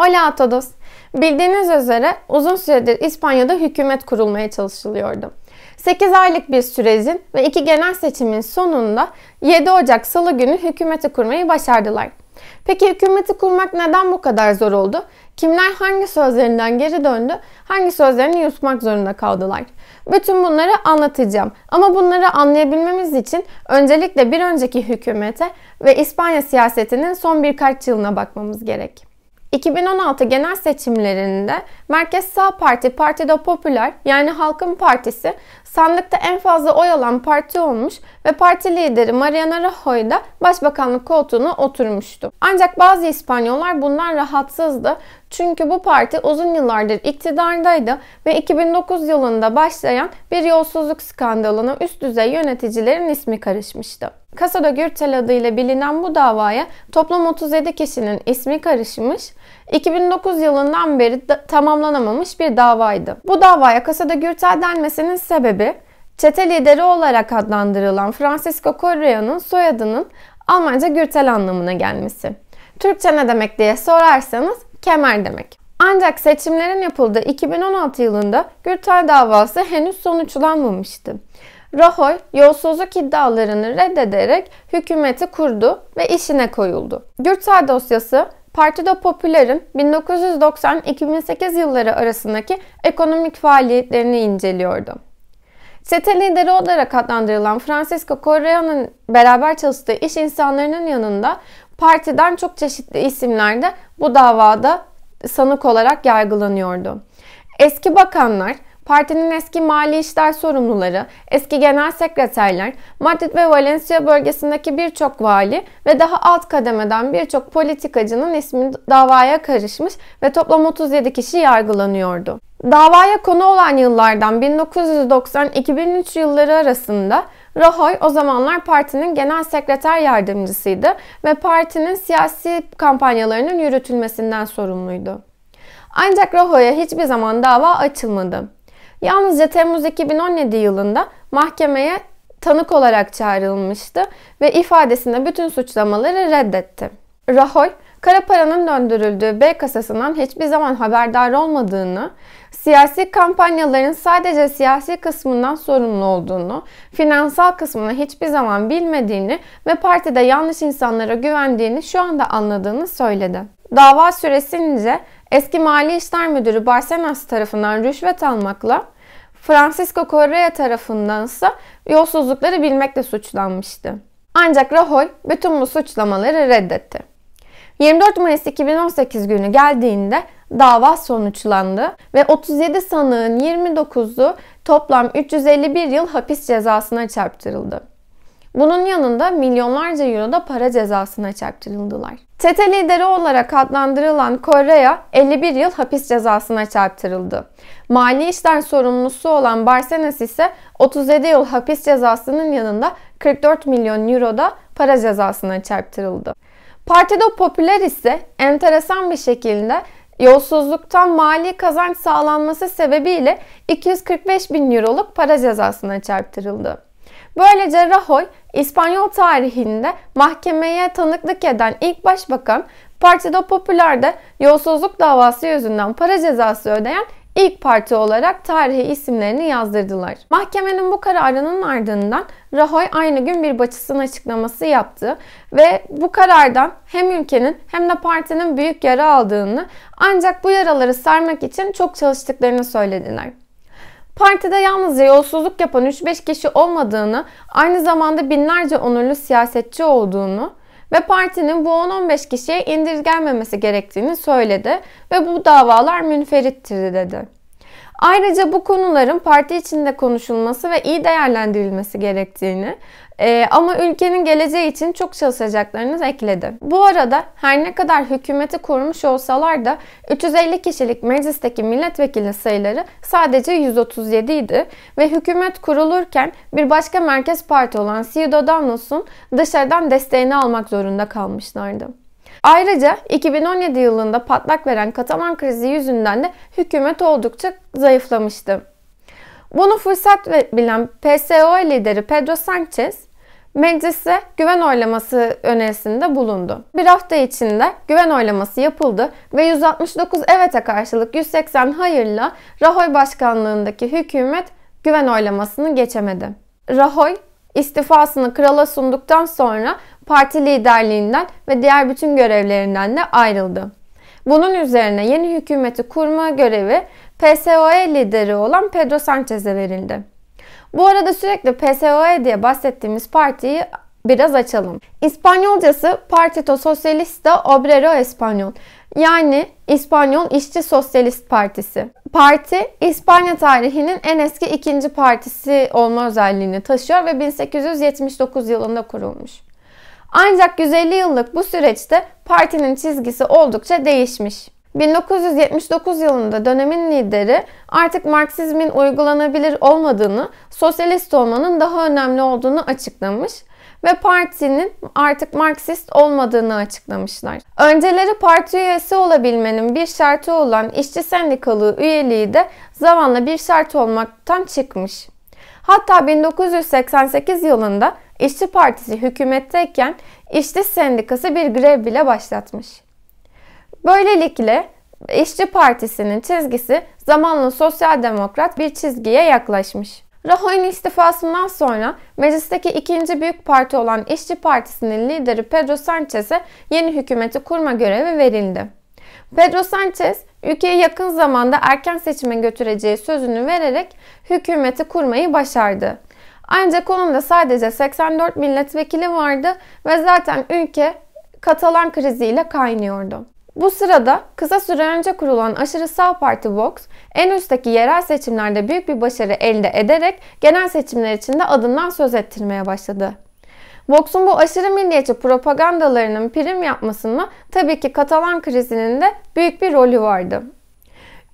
Hola a todos. Bildiğiniz üzere uzun süredir İspanya'da hükümet kurulmaya çalışılıyordu. 8 aylık bir sürecin ve iki genel seçimin sonunda 7 Ocak Salı günü hükümeti kurmayı başardılar. Peki hükümeti kurmak neden bu kadar zor oldu? Kimler hangi sözlerinden geri döndü, hangi sözlerini yutmak zorunda kaldılar? Bütün bunları anlatacağım. Ama bunları anlayabilmemiz için öncelikle bir önceki hükümete ve İspanya siyasetinin son birkaç yılına bakmamız gerek. 2016 genel seçimlerinde Merkez Sağ Parti Partido Popular yani Halkın Partisi Sandıkta en fazla oy alan parti olmuş ve parti lideri Mariana Rajoy da başbakanlık koltuğuna oturmuştu. Ancak bazı İspanyollar bundan rahatsızdı. Çünkü bu parti uzun yıllardır iktidardaydı ve 2009 yılında başlayan bir yolsuzluk skandalına üst düzey yöneticilerin ismi karışmıştı. Kasada Gürtel adıyla bilinen bu davaya toplam 37 kişinin ismi karışmış, 2009 yılından beri tamamlanamamış bir davaydı. Bu davaya Kasada Gürtel denmesinin sebebi Çete lideri olarak adlandırılan Francisco Correa'nın soyadının Almanca gürtel anlamına gelmesi. Türkçe ne demek diye sorarsanız kemer demek. Ancak seçimlerin yapıldığı 2016 yılında Gürtel davası henüz sonuçlanmamıştı. Rahoy yolsuzluk iddialarını reddederek hükümeti kurdu ve işine koyuldu. Gürtel dosyası Partido Popüler'in 1990-2008 yılları arasındaki ekonomik faaliyetlerini inceliyordu. Sete lideri olarak adlandırılan Francisco Correa'nın beraber çalıştığı iş insanlarının yanında partiden çok çeşitli isimler de bu davada sanık olarak yargılanıyordu. Eski bakanlar, partinin eski mali işler sorumluları, eski genel sekreterler, Madrid ve Valencia bölgesindeki birçok vali ve daha alt kademeden birçok politikacının ismi davaya karışmış ve toplam 37 kişi yargılanıyordu. Davaya konu olan yıllardan 1990-2003 yılları arasında Rahoy o zamanlar partinin genel sekreter yardımcısıydı ve partinin siyasi kampanyalarının yürütülmesinden sorumluydu. Ancak Rahoy'a hiçbir zaman dava açılmadı. Yalnızca Temmuz 2017 yılında mahkemeye tanık olarak çağrılmıştı ve ifadesinde bütün suçlamaları reddetti. Rahoy, kara paranın döndürüldüğü B kasasından hiçbir zaman haberdar olmadığını siyasi kampanyaların sadece siyasi kısmından sorumlu olduğunu, finansal kısmını hiçbir zaman bilmediğini ve partide yanlış insanlara güvendiğini şu anda anladığını söyledi. Dava süresince eski Mali İşler Müdürü Barsenas tarafından rüşvet almakla Francisco Correa tarafından ise yolsuzlukları bilmekle suçlanmıştı. Ancak Rajoy bütün bu suçlamaları reddetti. 24 Mayıs 2018 günü geldiğinde dava sonuçlandı ve 37 sanığın 29'u toplam 351 yıl hapis cezasına çarptırıldı. Bunun yanında milyonlarca euro da para cezasına çarptırıldılar. Tete lideri olarak adlandırılan Correa 51 yıl hapis cezasına çarptırıldı. Mali işler sorumlusu olan Barsenas ise 37 yıl hapis cezasının yanında 44 milyon euro da para cezasına çarptırıldı. Partido Popular ise enteresan bir şekilde Yolsuzluktan mali kazanç sağlanması sebebiyle 245 bin euroluk para cezasına çarptırıldı. Böylece Rahoy, İspanyol tarihinde mahkemeye tanıklık eden ilk başbakan, Partido Popular'da yolsuzluk davası yüzünden para cezası ödeyen ilk parti olarak tarihe isimlerini yazdırdılar. Mahkemenin bu kararının ardından Rahoy aynı gün bir Batıs'ın açıklaması yaptı ve bu karardan hem ülkenin hem de partinin büyük yara aldığını ancak bu yaraları sarmak için çok çalıştıklarını söylediler. Partide yalnızca yolsuzluk yapan 3-5 kişi olmadığını, aynı zamanda binlerce onurlu siyasetçi olduğunu, ve partinin bu 10-15 kişiye indirgenmemesi gerektiğini söyledi ve bu davalar münferittir dedi. Ayrıca bu konuların parti içinde konuşulması ve iyi değerlendirilmesi gerektiğini e, ama ülkenin geleceği için çok çalışacaklarını ekledi. Bu arada her ne kadar hükümeti kurmuş olsalar da 350 kişilik meclisteki milletvekili sayıları sadece 137 idi ve hükümet kurulurken bir başka merkez parti olan Ciudadanos'un dışarıdan desteğini almak zorunda kalmışlardı. Ayrıca 2017 yılında patlak veren Katalan krizi yüzünden de hükümet oldukça zayıflamıştı. Bunu fırsat bilen PSOE lideri Pedro Sanchez, meclise güven oylaması önerisinde bulundu. Bir hafta içinde güven oylaması yapıldı ve 169 evet'e karşılık 180 hayırla Rahoy başkanlığındaki hükümet güven oylamasını geçemedi. Rahoy istifasını krala sunduktan sonra parti liderliğinden ve diğer bütün görevlerinden de ayrıldı. Bunun üzerine yeni hükümeti kurma görevi PSOE lideri olan Pedro Sanchez'e verildi. Bu arada sürekli PSOE diye bahsettiğimiz partiyi biraz açalım. İspanyolcası Partido Socialista Obrero Español yani İspanyol İşçi Sosyalist Partisi. Parti İspanya tarihinin en eski ikinci partisi olma özelliğini taşıyor ve 1879 yılında kurulmuş. Ancak 150 yıllık bu süreçte partinin çizgisi oldukça değişmiş. 1979 yılında dönemin lideri artık Marksizmin uygulanabilir olmadığını, sosyalist olmanın daha önemli olduğunu açıklamış ve partinin artık Marksist olmadığını açıklamışlar. Önceleri parti üyesi olabilmenin bir şartı olan işçi sendikalı üyeliği de zamanla bir şart olmaktan çıkmış. Hatta 1988 yılında İşçi Partisi hükümetteyken işçi sendikası bir grev bile başlatmış. Böylelikle İşçi Partisi'nin çizgisi zamanla sosyal demokrat bir çizgiye yaklaşmış. Rahoy'un istifasından sonra meclisteki ikinci büyük parti olan İşçi Partisi'nin lideri Pedro Sanchez'e yeni hükümeti kurma görevi verildi. Pedro Sanchez, ülkeyi yakın zamanda erken seçime götüreceği sözünü vererek hükümeti kurmayı başardı. Ancak onun da sadece 84 milletvekili vardı ve zaten ülke Katalan kriziyle kaynıyordu. Bu sırada kısa süre önce kurulan aşırı sağ parti Vox, en üstteki yerel seçimlerde büyük bir başarı elde ederek genel seçimler için de adından söz ettirmeye başladı. Vox'un bu aşırı milliyetçi propagandalarının prim yapmasında tabii ki Katalan krizinin de büyük bir rolü vardı.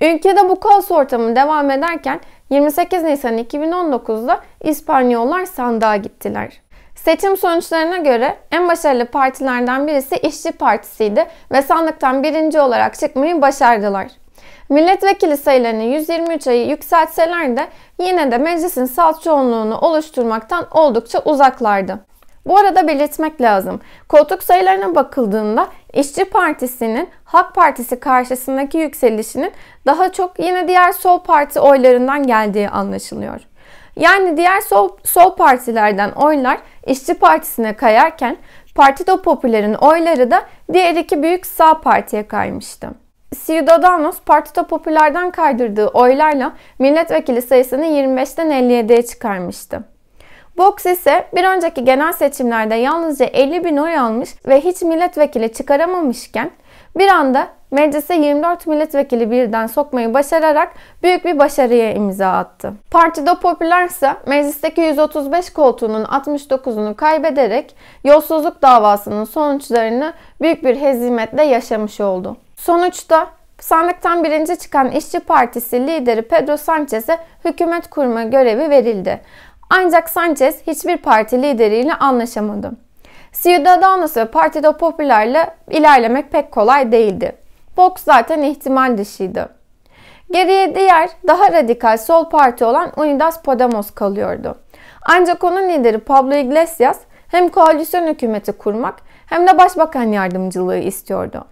Ülkede bu kaos ortamı devam ederken 28 Nisan 2019'da İspanyollar sandığa gittiler. Seçim sonuçlarına göre en başarılı partilerden birisi İşçi Partisi'ydi ve sandıktan birinci olarak çıkmayı başardılar. Milletvekili sayılarını 123'e yükseltseler de yine de meclisin salt çoğunluğunu oluşturmaktan oldukça uzaklardı. Bu arada belirtmek lazım. Koltuk sayılarına bakıldığında İşçi Partisi'nin Hak Partisi karşısındaki yükselişinin daha çok yine diğer sol parti oylarından geldiği anlaşılıyor. Yani diğer sol, sol partilerden oylar İşçi Partisi'ne kayarken Partido Popüler'in oyları da diğer iki büyük sağ partiye kaymıştı. Ciudadanos Partido Popüler'den kaydırdığı oylarla milletvekili sayısını 25'ten 57'ye çıkarmıştı. Box ise bir önceki genel seçimlerde yalnızca 50 bin oy almış ve hiç milletvekili çıkaramamışken bir anda meclise 24 milletvekili birden sokmayı başararak büyük bir başarıya imza attı. Partido Popular ise meclisteki 135 koltuğunun 69'unu kaybederek yolsuzluk davasının sonuçlarını büyük bir hezimetle yaşamış oldu. Sonuçta sandıktan birinci çıkan İşçi Partisi lideri Pedro Sanchez'e hükümet kurma görevi verildi. Ancak Sanchez hiçbir parti lideriyle anlaşamadı. Ciudadanos ve Partido Popular'la ilerlemek pek kolay değildi. Vox zaten ihtimal dışıydı. Geriye diğer daha radikal sol parti olan Unidas Podemos kalıyordu. Ancak onun lideri Pablo Iglesias hem koalisyon hükümeti kurmak hem de başbakan yardımcılığı istiyordu.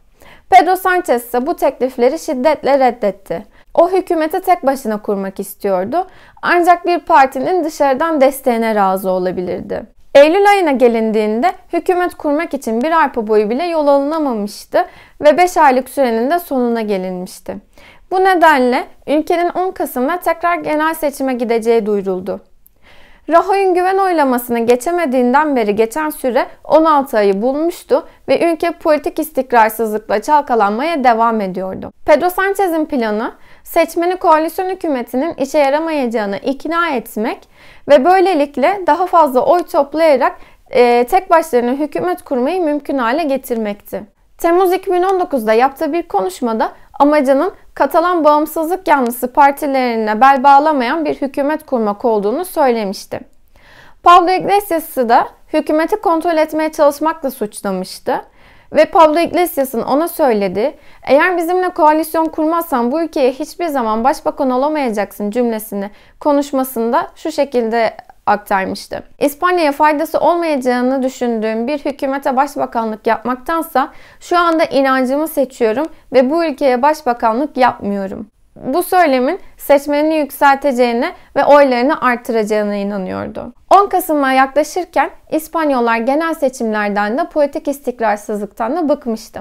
Pedro Sanchez ise bu teklifleri şiddetle reddetti. O hükümeti tek başına kurmak istiyordu. Ancak bir partinin dışarıdan desteğine razı olabilirdi. Eylül ayına gelindiğinde hükümet kurmak için bir arpa boyu bile yol alınamamıştı ve 5 aylık sürenin de sonuna gelinmişti. Bu nedenle ülkenin 10 Kasım'da tekrar genel seçime gideceği duyuruldu. Rahoy'un güven oylamasını geçemediğinden beri geçen süre 16 ayı bulmuştu ve ülke politik istikrarsızlıkla çalkalanmaya devam ediyordu. Pedro Sanchez'in planı seçmeni koalisyon hükümetinin işe yaramayacağını ikna etmek ve böylelikle daha fazla oy toplayarak e, tek başlarına hükümet kurmayı mümkün hale getirmekti. Temmuz 2019'da yaptığı bir konuşmada amacının Katalan bağımsızlık yanlısı partilerine bel bağlamayan bir hükümet kurmak olduğunu söylemişti. Pablo Iglesias'ı da hükümeti kontrol etmeye çalışmakla suçlamıştı ve Pablo Iglesias'ın ona söylediği eğer bizimle koalisyon kurmazsan bu ülkeye hiçbir zaman başbakan olamayacaksın cümlesini konuşmasında şu şekilde aktarmıştı. İspanya'ya faydası olmayacağını düşündüğüm bir hükümete başbakanlık yapmaktansa şu anda inancımı seçiyorum ve bu ülkeye başbakanlık yapmıyorum. Bu söylemin seçmenini yükselteceğine ve oylarını artıracağına inanıyordu. 10 Kasım'a yaklaşırken İspanyollar genel seçimlerden de politik istikrarsızlıktan da bıkmıştı.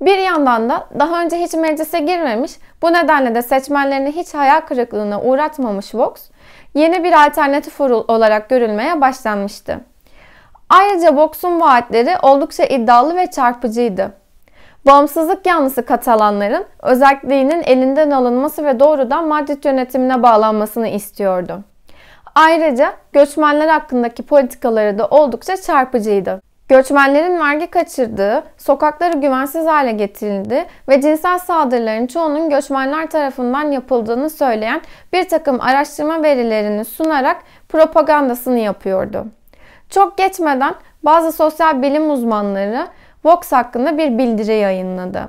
Bir yandan da daha önce hiç meclise girmemiş, bu nedenle de seçmenlerini hiç hayal kırıklığına uğratmamış Vox, yeni bir alternatif olarak görülmeye başlanmıştı. Ayrıca boksun vaatleri oldukça iddialı ve çarpıcıydı. Bağımsızlık yanlısı Katalanların özelliğinin elinden alınması ve doğrudan Madrid yönetimine bağlanmasını istiyordu. Ayrıca göçmenler hakkındaki politikaları da oldukça çarpıcıydı. Göçmenlerin vergi kaçırdığı, sokakları güvensiz hale getirildi ve cinsel saldırıların çoğunun göçmenler tarafından yapıldığını söyleyen bir takım araştırma verilerini sunarak propagandasını yapıyordu. Çok geçmeden bazı sosyal bilim uzmanları Vox hakkında bir bildiri yayınladı.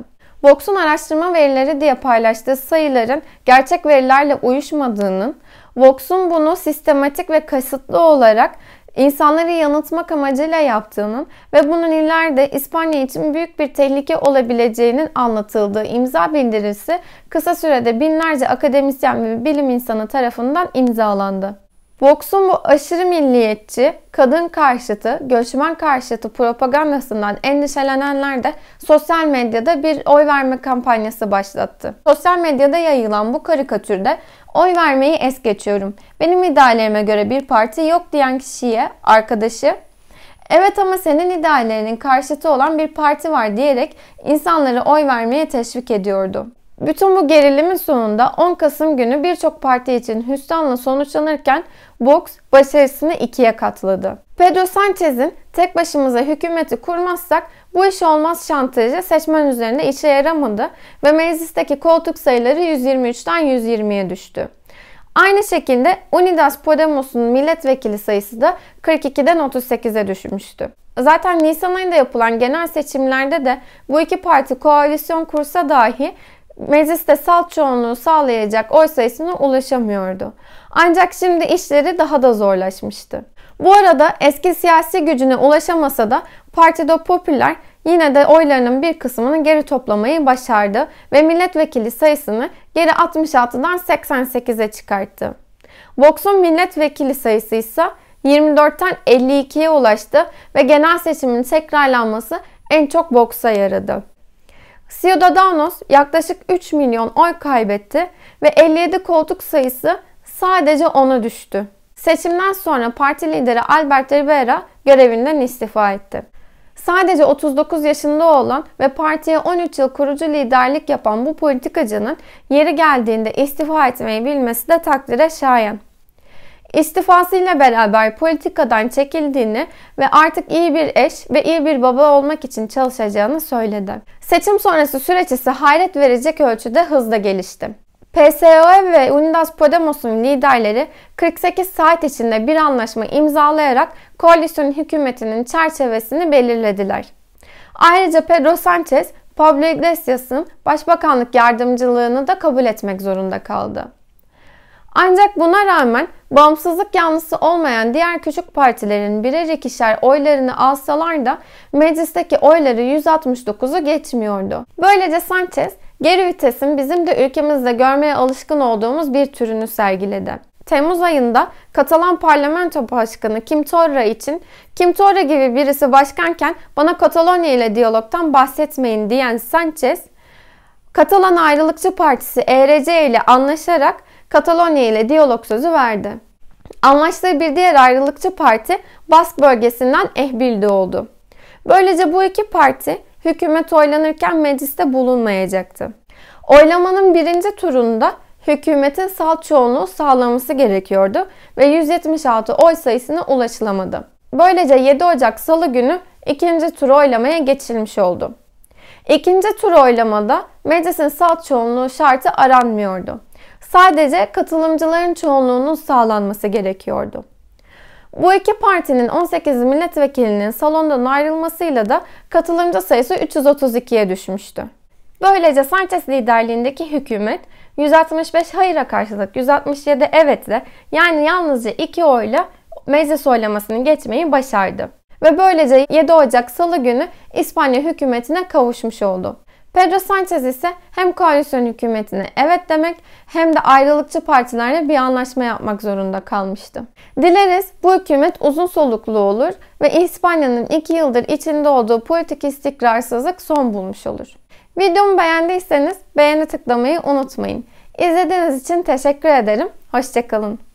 Vox'un araştırma verileri diye paylaştığı sayıların gerçek verilerle uyuşmadığının, Vox'un bunu sistematik ve kasıtlı olarak insanları yanıltmak amacıyla yaptığının ve bunun ileride İspanya için büyük bir tehlike olabileceğinin anlatıldığı imza bildirisi kısa sürede binlerce akademisyen ve bilim insanı tarafından imzalandı. Boksun bu aşırı milliyetçi, kadın karşıtı, göçmen karşıtı propagandasından endişelenenler de sosyal medyada bir oy verme kampanyası başlattı. Sosyal medyada yayılan bu karikatürde oy vermeyi es geçiyorum. Benim ideallerime göre bir parti yok diyen kişiye arkadaşı Evet ama senin ideallerinin karşıtı olan bir parti var diyerek insanları oy vermeye teşvik ediyordu. Bütün bu gerilimin sonunda 10 Kasım günü birçok parti için hüsranla sonuçlanırken Vox başarısını ikiye katladı. Pedro Sanchez'in tek başımıza hükümeti kurmazsak bu iş olmaz şantajı seçmen üzerinde işe yaramadı ve meclisteki koltuk sayıları 123'ten 120'ye düştü. Aynı şekilde Unidas Podemos'un milletvekili sayısı da 42'den 38'e düşmüştü. Zaten Nisan ayında yapılan genel seçimlerde de bu iki parti koalisyon kursa dahi mecliste salt çoğunluğu sağlayacak oy sayısına ulaşamıyordu. Ancak şimdi işleri daha da zorlaşmıştı. Bu arada eski siyasi gücüne ulaşamasa da Partido Popular yine de oylarının bir kısmını geri toplamayı başardı ve milletvekili sayısını geri 66'dan 88'e çıkarttı. Vox'un milletvekili sayısı ise 24'ten 52'ye ulaştı ve genel seçimin tekrarlanması en çok Vox'a yaradı. Ciudadanos yaklaşık 3 milyon oy kaybetti ve 57 koltuk sayısı sadece 10'a düştü. Seçimden sonra parti lideri Albert Rivera görevinden istifa etti. Sadece 39 yaşında olan ve partiye 13 yıl kurucu liderlik yapan bu politikacının yeri geldiğinde istifa etmeyi bilmesi de takdire şayan istifasıyla beraber politikadan çekildiğini ve artık iyi bir eş ve iyi bir baba olmak için çalışacağını söyledi. Seçim sonrası süreç ise hayret verecek ölçüde hızla gelişti. PSOE ve Unidas Podemos'un liderleri 48 saat içinde bir anlaşma imzalayarak koalisyon hükümetinin çerçevesini belirlediler. Ayrıca Pedro Sanchez, Pablo Iglesias'ın başbakanlık yardımcılığını da kabul etmek zorunda kaldı. Ancak buna rağmen bağımsızlık yanlısı olmayan diğer küçük partilerin birer ikişer oylarını alsalar da meclisteki oyları 169'u geçmiyordu. Böylece Sanchez geri vitesin bizim de ülkemizde görmeye alışkın olduğumuz bir türünü sergiledi. Temmuz ayında Katalan parlamento başkanı Kim Torra için Kim Torra gibi birisi başkanken bana Katalonya ile diyalogtan bahsetmeyin diyen Sanchez, Katalan Ayrılıkçı Partisi ERC ile anlaşarak Katalonya ile diyalog sözü verdi. Anlaştığı bir diğer ayrılıkçı parti Bask bölgesinden Ehbil'de oldu. Böylece bu iki parti hükümet oylanırken mecliste bulunmayacaktı. Oylamanın birinci turunda hükümetin sal çoğunluğu sağlaması gerekiyordu ve 176 oy sayısına ulaşılamadı. Böylece 7 Ocak Salı günü ikinci tur oylamaya geçilmiş oldu. İkinci tur oylamada meclisin sal çoğunluğu şartı aranmıyordu. Sadece katılımcıların çoğunluğunun sağlanması gerekiyordu. Bu iki partinin 18 milletvekilinin salondan ayrılmasıyla da katılımcı sayısı 332'ye düşmüştü. Böylece Sanchez liderliğindeki hükümet 165 hayıra karşılık 167 evetle yani yalnızca 2 oyla meclis oylamasını geçmeyi başardı. Ve böylece 7 Ocak Salı günü İspanya hükümetine kavuşmuş oldu. Pedro Sanchez ise hem koalisyon hükümetine evet demek hem de ayrılıkçı partilerle bir anlaşma yapmak zorunda kalmıştı. Dileriz bu hükümet uzun soluklu olur ve İspanya'nın 2 yıldır içinde olduğu politik istikrarsızlık son bulmuş olur. Videomu beğendiyseniz beğeni tıklamayı unutmayın. İzlediğiniz için teşekkür ederim. Hoşçakalın.